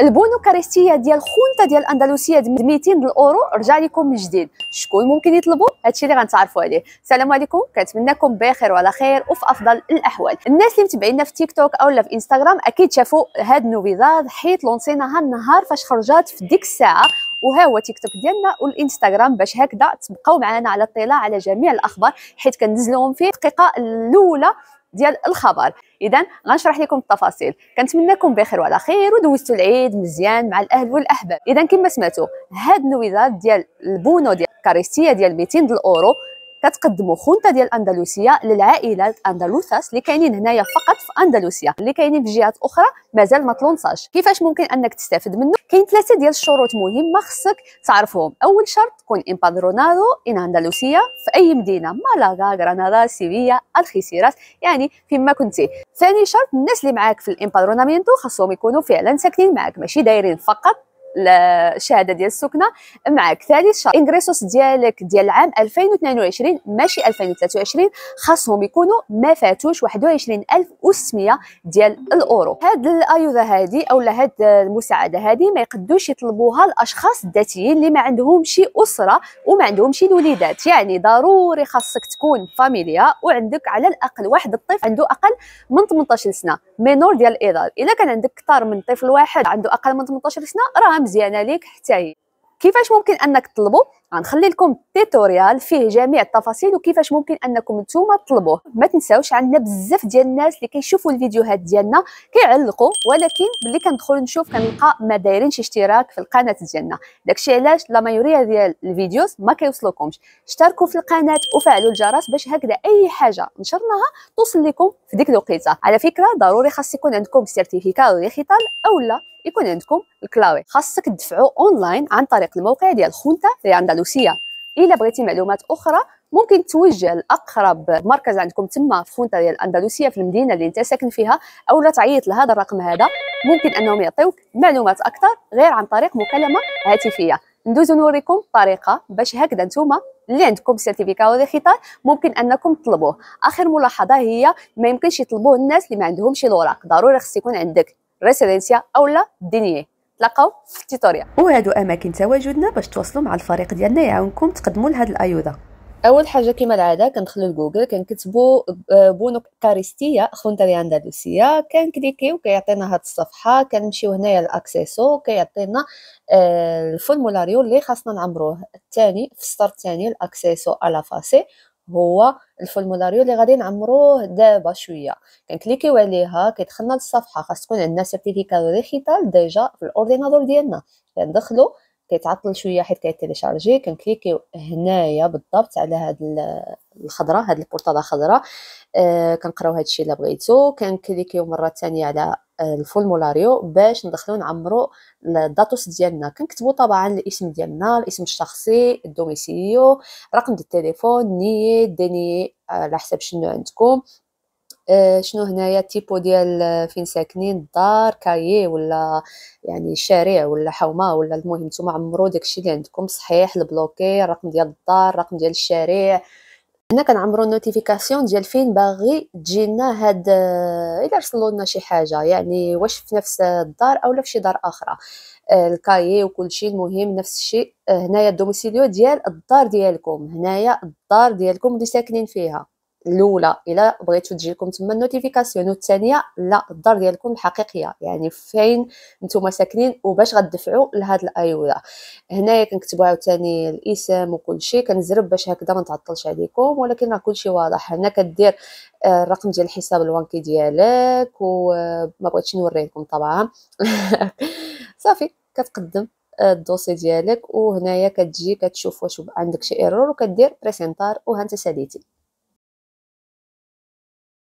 البونوكاريستيه ديال خونتا ديال الاندلسيه ب 200 الاورو رجع لكم من جديد شكون ممكن يطلبوا هادشي اللي غنتعرفوا عليه السلام عليكم كنتمنىكم بخير وعلى خير وفي افضل الاحوال الناس اللي متبعينا في تيك توك اولا في انستغرام اكيد شافوا هاد النوفيزاد حيت لونسيناها النهار فاش خرجات في ديك الساعه وها هو تيك توك ديالنا والانستغرام باش هكذا تبقاو معنا على اطلاع على جميع الاخبار حيت كنزلوهم في الدقيقه الاولى ديال الخبر اذا غنشرح لكم التفاصيل كنتمنىكم بخير وعلى خير ودوزتوا العيد مزيان مع الاهل والاحباب اذا كما سمعتوا هاد النويزات ديال البونو ديال الكاريستيه ديال 200 الاورو كتقدموا خونتا ديال اندلسيه للعائلات الاندلوثاس اللي كاينين هنايا فقط في اندلسيه اللي كاينين في جهات اخرى مازال ما طلونصاش كيفاش ممكن انك تستافد منه كاين ثلاثه ديال الشروط مهمه خصك تعرفهم اول شرط تكون امبادرونادو ان اندلسيه في اي مدينه مالاغا غرناطه سيفيا الخيسيراس يعني فيما كنتي ثاني شرط الناس اللي معاك في الامبادرونامينتو خاصهم يكونوا فعلا ساكنين معاك ماشي دايرين فقط الشهاده ديال السكنه معك ثالث شهر انغريسوس ديالك ديال العام 2022 ماشي 2023 خاصهم يكونوا ما فاتوش 21600 ديال الاورو هاد الايوذه هادي اولا هاد المساعده هادي ما يقدوش يطلبوها الاشخاص الذاتيين اللي ما عندهمش اسره وما عندهمش الوليدات يعني ضروري خاصك تكون فاميليا وعندك على الاقل واحد الطفل عنده اقل من 18 سنه مينور ديال الايرار الا كان عندك اكثر من طفل واحد عنده اقل من 18 سنه راه مزيانه ليك حتى هي كيفاش ممكن انك تطلبوا غنخلي لكم تيتوريال فيه جميع التفاصيل وكيفاش ممكن انكم نتوما تطلبوه ما تنساوش عندنا بزاف ديال الناس اللي كيشوفوا الفيديوهات ديالنا كيعلقوا ولكن ملي كندخل نشوف كنلقى ما دايرينش اشتراك في القناه ديالنا داكشي علاش لا مايوريا ديال الفيديوز ما كيوصلوكمش اشتركوا في القناه وفعلوا الجرس باش هكذا اي حاجه نشرناها توصل لكم في ديك الوقيته على فكره ضروري خاص يكون عندكم سيرتيفيكا ديجيتال اولا يكون عندكم الكلاوي خاصك تدفعوا اونلاين عن طريق الموقع ديال خونتا في الأندلسية إلا بغيتي معلومات أخرى ممكن توجه لأقرب مركز عندكم تما في فونتا ديال الأندلسية في المدينة اللي أنت ساكن فيها أو لا تعيط لهذا الرقم هذا ممكن أنهم يعطيوك معلومات أكثر غير عن طريق مكالمة هاتفية ندوزو نوريكم طريقه باش هكذا نتوما اللي عندكم سيرتيفيكا ولا خطاب ممكن انكم تطلبوه اخر ملاحظه هي ما يمكنش يطلبوه الناس اللي ما عندهمش الاوراق ضروري خص يكون عندك ريسيدنسيا اولا دينيه نتلاقاو في التيتوريال وهادو اماكن تواجدنا باش تواصلوا مع الفريق ديالنا يعاونكم تقدموا لهاد الايوده اول حاجه كما العاده كندخلوا لجوجل كنكتبوا آه، بونو كاريستيا خونتريا اندلسيه كنكليكيو كيعطينا هاد الصفحه كنمشيو هنايا للاكسيسو كيعطينا آه، الفورمولاريو اللي خاصنا نعمروه الثاني في السطر الثاني الاكسيسو على فاسي هو الفورمولاريو اللي غادي نعمروه دابا شويه كنكليكيو عليها كيدخلنا للصفحه خاص تكون عندنا سيرتيفيكا ديجيتال ديجا في الاوردينادور ديالنا كندخلو كيتعطل شويه حيت كيتيليشارجي كنكليكيو هنايا بالضبط على هاد الخضره هاد البورطاله خضراء آه كنقراو هادشي الا بغيتو كنكليكيو مره ثانيه على آه، الفول مولاريو باش ندخلو نعمرو الداتوس ديالنا كنكتبو طبعا الاسم ديالنا الاسم الشخصي الدوميسيليو رقم ديال التليفون نيه دنيه آه، على حساب شنو عندكم آه شنو هنايا تيبو ديال آه، فين ساكنين الدار كايي ولا يعني شارع ولا حومه ولا المهم نتوما عمرو داكشي اللي عندكم صحيح البلوكي الرقم ديال الدار الرقم ديال الشارع هنا كنعمرو النوتيفيكاسيون ديال فين باغي تجينا هاد آه، الا رسلوا لنا شي حاجه يعني واش في نفس الدار اولا في شي دار اخرى آه، الكايي وكل شيء المهم نفس الشيء آه، هنايا الدوميسيليو ديال الدار ديالكم هنايا الدار ديالكم اللي ساكنين فيها الاولى الا بغيتو تجيكم تما النوتيفيكاسيون والثانيه لا الدار ديالكم الحقيقيه يعني فين نتوما ساكنين وباش غتدفعوا لهاد الايولا هنايا كنكتبوا عاوتاني الاسم وكل شيء كنزرب باش هكذا ما نتعطلش عليكم ولكن راه كلشي واضح هنا كدير آه، الرقم ديال الحساب البنكي ديالك وما آه، بغيتش نوريكم طبعا صافي كتقدم آه، الدوسي ديالك وهنايا كتجي كتشوف واش عندك شي ايرور وكدير بريسنتار وها انت ساليتي